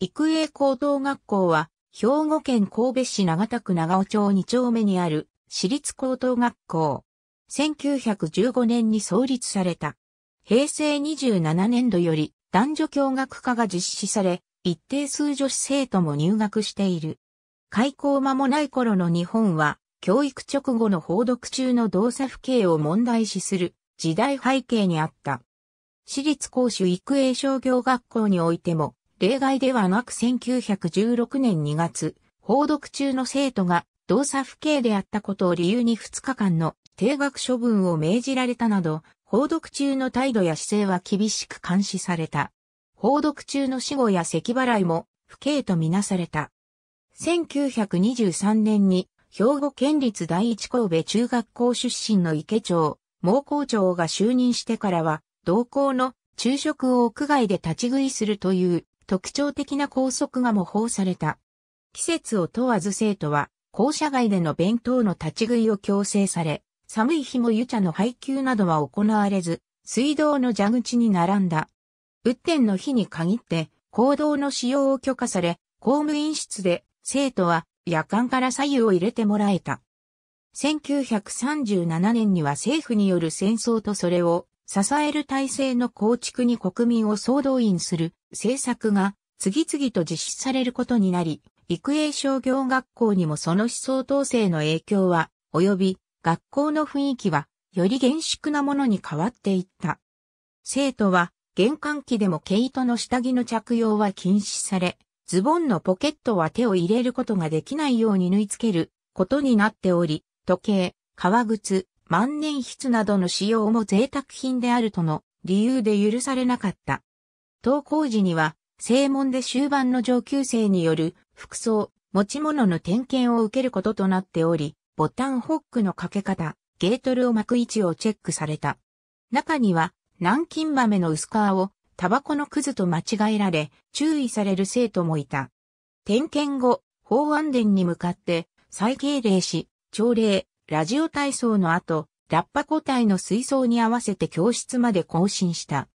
育英高等学校は、兵庫県神戸市長田区長尾町2丁目にある、私立高等学校。1915年に創立された。平成27年度より、男女共学化が実施され、一定数女子生徒も入学している。開校間もない頃の日本は、教育直後の報読中の動作不敬を問題視する時代背景にあった。私立公主育英商業学校においても、例外ではなく1916年2月、報読中の生徒が動作不敬であったことを理由に2日間の定額処分を命じられたなど、報読中の態度や姿勢は厳しく監視された。報読中の死後や咳払いも不敬とみなされた。1923年に兵庫県立第一神戸中学校出身の池町、毛校長が就任してからは、同校の昼食を屋外で立ち食いするという特徴的な校則が模倣された。季節を問わず生徒は校舎外での弁当の立ち食いを強制され、寒い日も湯茶の配給などは行われず、水道の蛇口に並んだ。雨天の日に限って、行動の使用を許可され、公務員室で生徒は夜間から左右を入れてもらえた。1937年には政府による戦争とそれを支える体制の構築に国民を総動員する政策が次々と実施されることになり、育英商業学校にもその思想統制の影響は及び、学校の雰囲気はより厳粛なものに変わっていった。生徒は玄関機でも毛糸の下着の着用は禁止され、ズボンのポケットは手を入れることができないように縫い付けることになっており、時計、革靴、万年筆などの使用も贅沢品であるとの理由で許されなかった。登校時には、正門で終盤の上級生による服装、持ち物の点検を受けることとなっており、ボタンホックのかけ方、ゲートルを巻く位置をチェックされた。中には、南京豆の薄皮をタバコのくずと間違えられ、注意される生徒もいた。点検後、法安殿に向かって、再敬礼し、朝礼、ラジオ体操の後、ラッパ個体の水槽に合わせて教室まで更新した。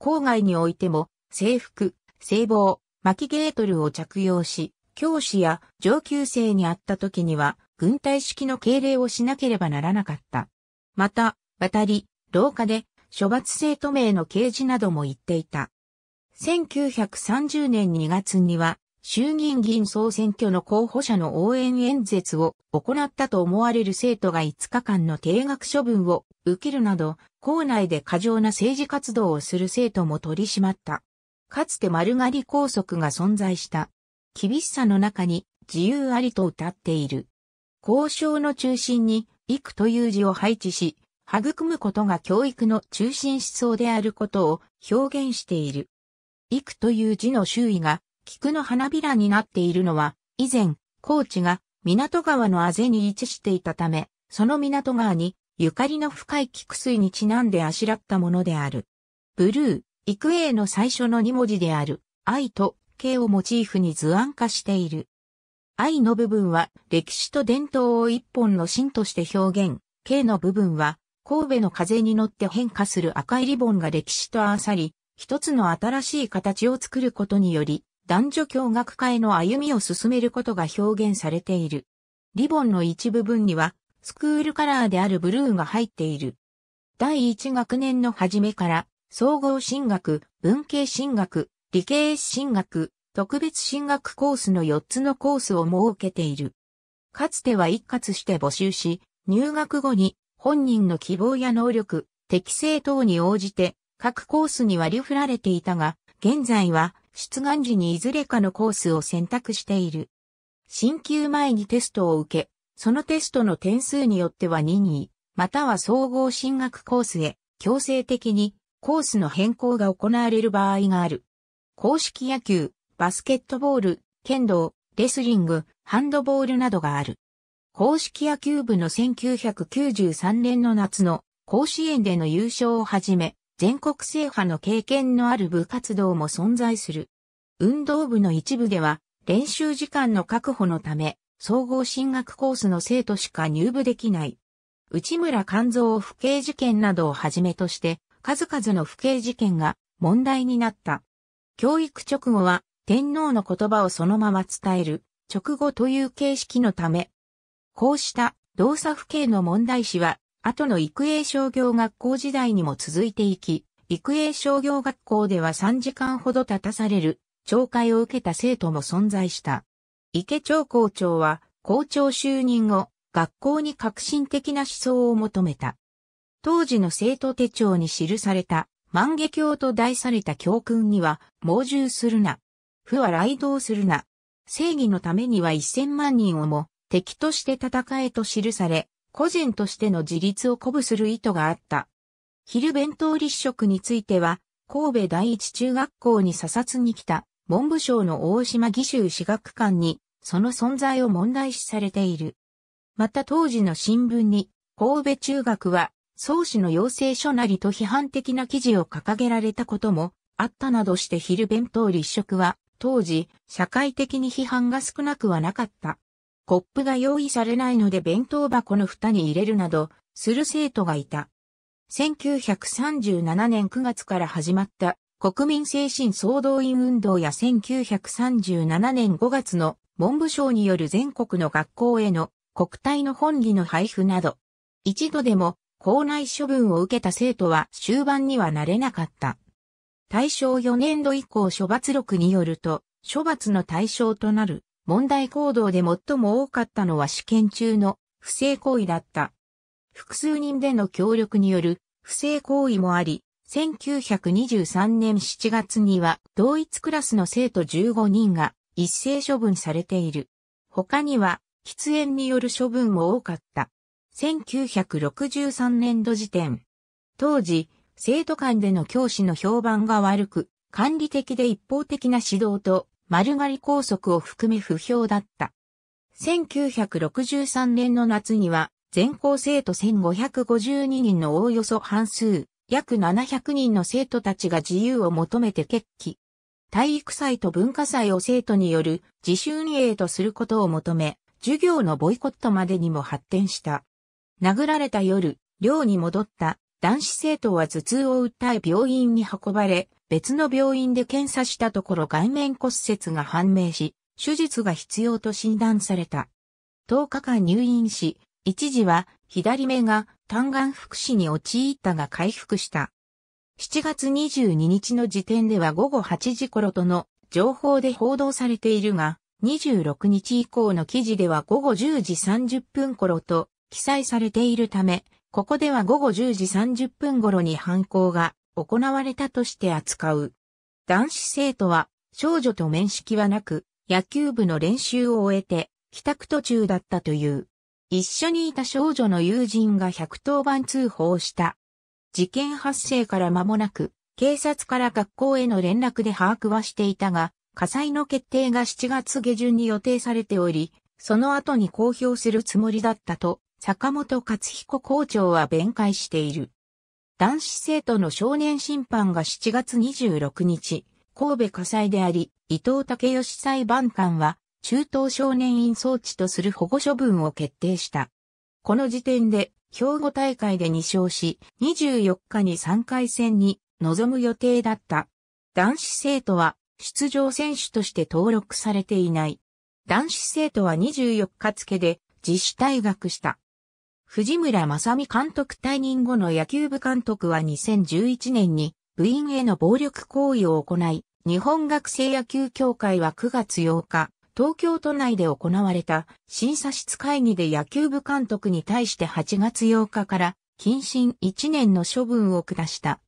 郊外においても、制服、制帽、巻きゲートルを着用し、教師や上級生に会った時には、軍隊式の敬礼をしなければならなかった。また、渡り、廊下で、処罰生徒名の掲示なども言っていた。1930年2月には、衆議院議員総選挙の候補者の応援演説を行ったと思われる生徒が5日間の定額処分を受けるなど、校内で過剰な政治活動をする生徒も取り締まった。かつて丸刈り拘束が存在した。厳しさの中に自由ありと歌っている。交渉の中心に、育という字を配置し、育むことが教育の中心思想であることを表現している。育という字の周囲が菊の花びらになっているのは、以前、高知が港川のあぜに位置していたため、その港川に、ゆかりの深い菊水にちなんであしらったものである。ブルー、幾英の最初の2文字である、愛と、形をモチーフに図案化している。愛の部分は、歴史と伝統を一本の芯として表現、形の部分は、神戸の風に乗って変化する赤いリボンが歴史と合わさり、一つの新しい形を作ることにより、男女共学会の歩みを進めることが表現されている。リボンの一部分には、スクールカラーであるブルーが入っている。第一学年の初めから、総合進学、文系進学、理系進学、特別進学コースの4つのコースを設けている。かつては一括して募集し、入学後に本人の希望や能力、適性等に応じて各コースに割り振られていたが、現在は出願時にいずれかのコースを選択している。進級前にテストを受け、そのテストの点数によっては任意、または総合進学コースへ強制的にコースの変更が行われる場合がある。公式野球、バスケットボール、剣道、レスリング、ハンドボールなどがある。公式野球部の1993年の夏の甲子園での優勝をはじめ、全国制覇の経験のある部活動も存在する。運動部の一部では、練習時間の確保のため、総合進学コースの生徒しか入部できない。内村勘蔵不敬事件などをはじめとして、数々の不敬事件が問題になった。教育直後は、天皇の言葉をそのまま伝える、直後という形式のため、こうした動作不敬の問題視は後の育英商業学校時代にも続いていき、育英商業学校では3時間ほど立たされる、懲戒を受けた生徒も存在した。池町校長は、校長就任後、学校に革新的な思想を求めた。当時の生徒手帳に記された、万華鏡と題された教訓には、猛獣するな。負は雷道するな。正義のためには1000万人をも敵として戦えと記され、個人としての自立を鼓舞する意図があった。昼弁当立食については、神戸第一中学校に査察に来た文部省の大島義州私学館に、その存在を問題視されている。また当時の新聞に、神戸中学は、創始の要請書なりと批判的な記事を掲げられたことも、あったなどして昼弁当立食は、当時、社会的に批判が少なくはなかった。コップが用意されないので弁当箱の蓋に入れるなど、する生徒がいた。1937年9月から始まった国民精神総動員運動や1937年5月の文部省による全国の学校への国体の本義の配布など、一度でも校内処分を受けた生徒は終盤にはなれなかった。大正4年度以降処罰録によると、処罰の対象となる問題行動で最も多かったのは試験中の不正行為だった。複数人での協力による不正行為もあり、1923年7月には同一クラスの生徒15人が一斉処分されている。他には喫煙による処分も多かった。1963年度時点。当時、生徒間での教師の評判が悪く、管理的で一方的な指導と丸刈り拘束を含め不評だった。1963年の夏には、全校生徒1552人のおおよそ半数、約700人の生徒たちが自由を求めて決起。体育祭と文化祭を生徒による自主運営とすることを求め、授業のボイコットまでにも発展した。殴られた夜、寮に戻った男子生徒は頭痛を訴え病院に運ばれ、別の病院で検査したところ顔面骨折が判明し、手術が必要と診断された。10日間入院し、一時は左目が単眼複視に陥ったが回復した。7月22日の時点では午後8時頃との情報で報道されているが、26日以降の記事では午後10時30分頃と記載されているため、ここでは午後10時30分頃に犯行が行われたとして扱う。男子生徒は少女と面識はなく、野球部の練習を終えて帰宅途中だったという。一緒にいた少女の友人が110番通報した。事件発生から間もなく、警察から学校への連絡で把握はしていたが、火災の決定が7月下旬に予定されており、その後に公表するつもりだったと、坂本勝彦校長は弁解している。男子生徒の少年審判が7月26日、神戸火災であり、伊藤武義裁判官は、中等少年院装置とする保護処分を決定した。この時点で、兵庫大会で2勝し、24日に3回戦に臨む予定だった。男子生徒は、出場選手として登録されていない。男子生徒は24日付で、自主退学した。藤村正美監督退任後の野球部監督は2011年に部員への暴力行為を行い、日本学生野球協会は9月8日、東京都内で行われた審査室会議で野球部監督に対して8月8日から謹慎1年の処分を下した。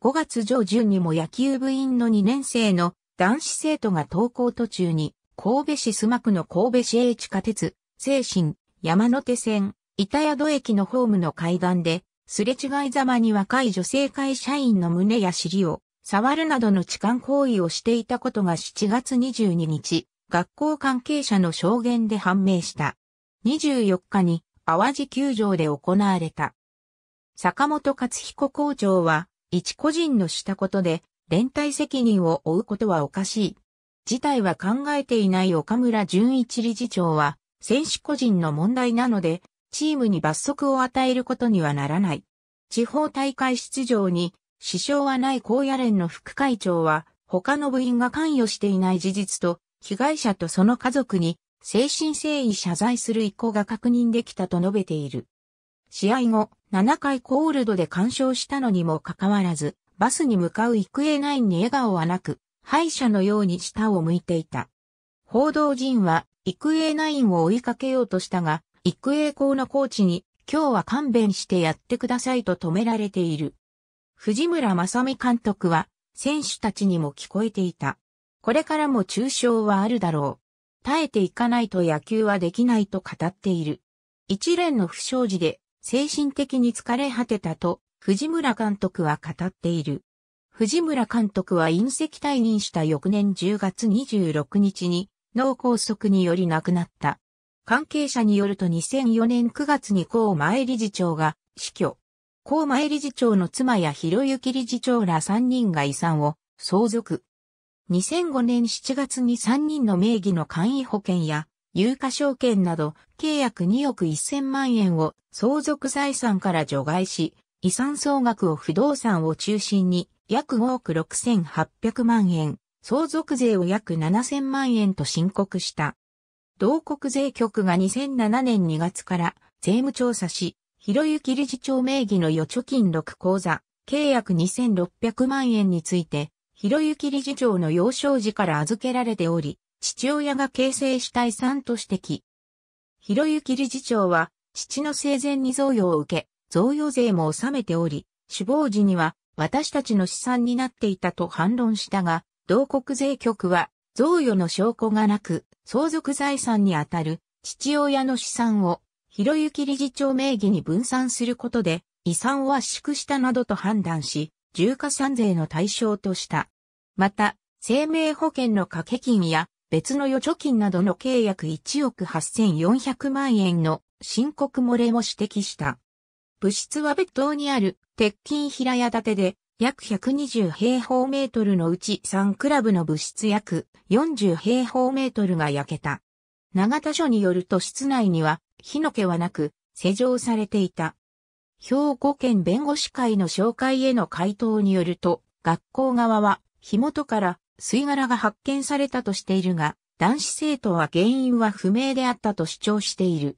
5月上旬にも野球部員の2年生の男子生徒が登校途中に神戸市須磨区の神戸市営地下鉄、精神、山手線、板宿駅のホームの階段で、すれ違いざまに若い女性会社員の胸や尻を触るなどの痴漢行為をしていたことが7月22日、学校関係者の証言で判明した。24日に淡路球場で行われた。坂本勝彦校長は、一個人のしたことで、連帯責任を負うことはおかしい。事態は考えていない岡村淳一理事長は、選手個人の問題なので、チームに罰則を与えることにはならない。地方大会出場に支障はない高野連の副会長は他の部員が関与していない事実と被害者とその家族に誠心誠意謝罪する意向が確認できたと述べている。試合後、7回コールドで干渉したのにもかかわらず、バスに向かう育英ナインに笑顔はなく、敗者のように下を向いていた。報道陣は育英ナインを追いかけようとしたが、育英校のコーチに、今日は勘弁してやってくださいと止められている。藤村正美監督は、選手たちにも聞こえていた。これからも中傷はあるだろう。耐えていかないと野球はできないと語っている。一連の不祥事で精神的に疲れ果てたと藤村監督は語っている。藤村監督は隕石退任した翌年10月26日に脳梗塞により亡くなった。関係者によると2004年9月に高前理事長が死去。高前理事長の妻や広幸理事長ら3人が遺産を相続。2005年7月に3人の名義の簡易保険や有価証券など契約2億1000万円を相続財産から除外し、遺産総額を不動産を中心に約5億6800万円、相続税を約7000万円と申告した。同国税局が2007年2月から税務調査し、広幸理事長名義の預貯金6口座、契約2600万円について、広幸理事長の幼少時から預けられており、父親が形成した遺産と指摘。広幸理事長は、父の生前に贈与を受け、贈与税も納めており、死亡時には私たちの資産になっていたと反論したが、同国税局は贈与の証拠がなく、相続財産にあたる父親の資産を、広行理事長名義に分散することで、遺産を圧縮したなどと判断し、重加算税の対象とした。また、生命保険の掛け金や別の預貯金などの契約1億8400万円の申告漏れも指摘した。物質は別棟にある鉄筋平屋建てで約120平方メートルのうち3クラブの物質約40平方メートルが焼けた。長田署によると室内には火の気はなく、施錠されていた。兵庫県弁護士会の紹介への回答によると、学校側は火元から吸い殻が発見されたとしているが、男子生徒は原因は不明であったと主張している。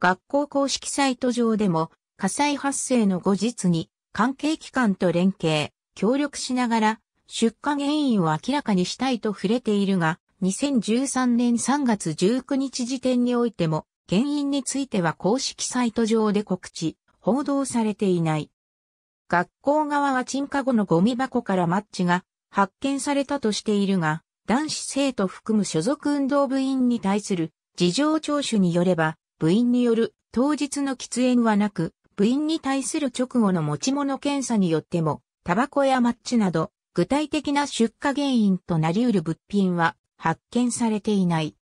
学校公式サイト上でも火災発生の後日に関係機関と連携、協力しながら、出火原因を明らかにしたいと触れているが、2013年3月19日時点においても、原因については公式サイト上で告知、報道されていない。学校側は鎮火後のゴミ箱からマッチが発見されたとしているが、男子生徒含む所属運動部員に対する事情聴取によれば、部員による当日の喫煙はなく、部員に対する直後の持ち物検査によっても、タバコやマッチなど、具体的な出火原因となり得る物品は発見されていない。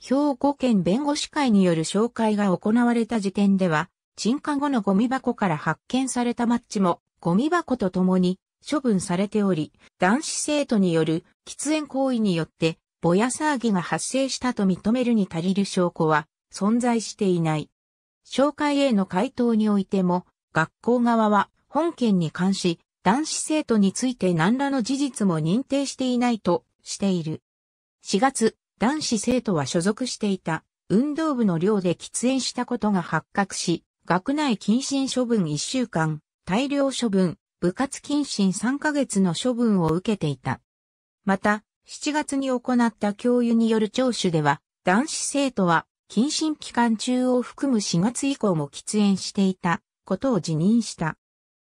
兵庫県弁護士会による紹介が行われた時点では、鎮火後のゴミ箱から発見されたマッチも、ゴミ箱と共に処分されており、男子生徒による喫煙行為によって、ぼや騒ぎが発生したと認めるに足りる証拠は存在していない。紹介への回答においても、学校側は本件に関し、男子生徒について何らの事実も認定していないとしている。4月、男子生徒は所属していた運動部の寮で喫煙したことが発覚し、学内謹慎処分1週間、大量処分、部活謹慎3ヶ月の処分を受けていた。また、7月に行った教諭による聴取では、男子生徒は謹慎期間中を含む4月以降も喫煙していたことを辞任した。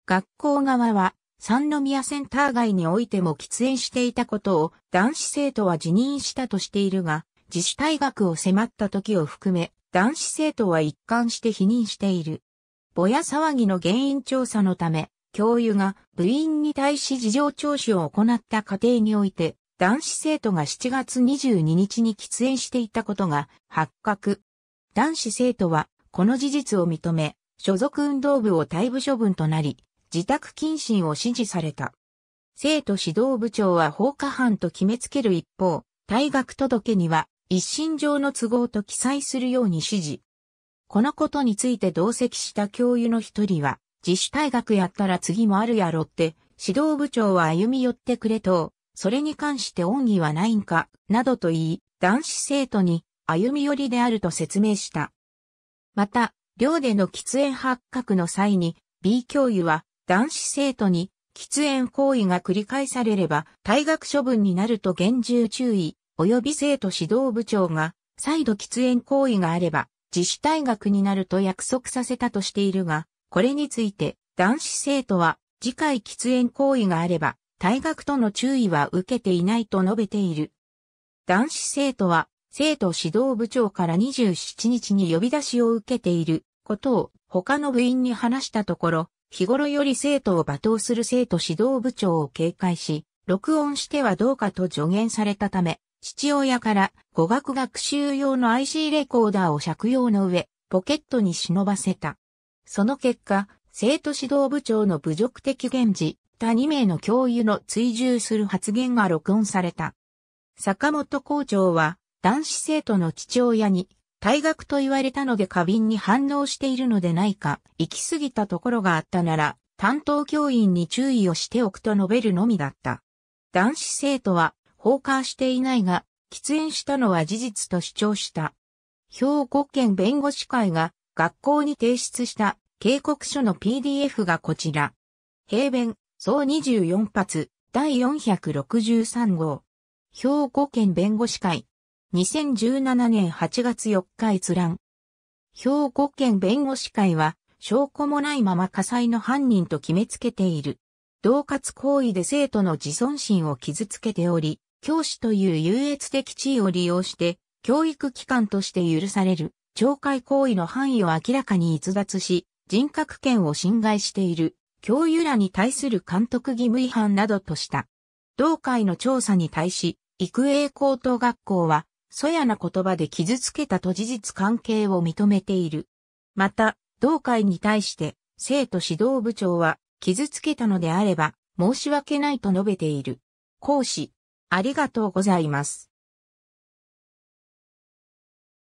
学校側は三宮センター街においても喫煙していたことを男子生徒は辞任したとしているが、自主退学を迫った時を含め、男子生徒は一貫して否認している。ぼや騒ぎの原因調査のため、教諭が部員に対し事情聴取を行った過程において、男子生徒が7月22日に喫煙していたことが発覚。男子生徒はこの事実を認め、所属運動部を退部処分となり、自宅謹慎を指示された。生徒指導部長は放火犯と決めつける一方、退学届には一身上の都合と記載するように指示。このことについて同席した教諭の一人は、自主退学やったら次もあるやろって、指導部長は歩み寄ってくれと、それに関して恩義はないんか、などと言い、男子生徒に歩み寄りであると説明した。また、寮での喫煙発覚の際に、B 教諭は男子生徒に喫煙行為が繰り返されれば退学処分になると厳重注意、及び生徒指導部長が再度喫煙行為があれば自主退学になると約束させたとしているが、これについて男子生徒は次回喫煙行為があれば退学との注意は受けていないと述べている。男子生徒は、生徒指導部長から27日に呼び出しを受けていることを他の部員に話したところ、日頃より生徒を罵倒する生徒指導部長を警戒し、録音してはどうかと助言されたため、父親から語学学習用の IC レコーダーを借用の上、ポケットに忍ばせた。その結果、生徒指導部長の侮辱的言事、た2名の教諭の追従する発言が録音された。坂本校長は男子生徒の父親に退学と言われたので過敏に反応しているのでないか、行き過ぎたところがあったなら、担当教員に注意をしておくと述べるのみだった。男子生徒は放火していないが、喫煙したのは事実と主張した。兵庫県弁護士会が学校に提出した警告書の PDF がこちら。平弁、総24発、第463号。兵庫県弁護士会。2017年8月4日閲覧。兵庫県弁護士会は、証拠もないまま火災の犯人と決めつけている。同活行為で生徒の自尊心を傷つけており、教師という優越的地位を利用して、教育機関として許される、懲戒行為の範囲を明らかに逸脱し、人格権を侵害している。教諭らに対する監督義務違反などとした。同会の調査に対し、育英高等学校は、そやな言葉で傷つけたと事実関係を認めている。また、同会に対して、生徒指導部長は、傷つけたのであれば、申し訳ないと述べている。講師、ありがとうございます。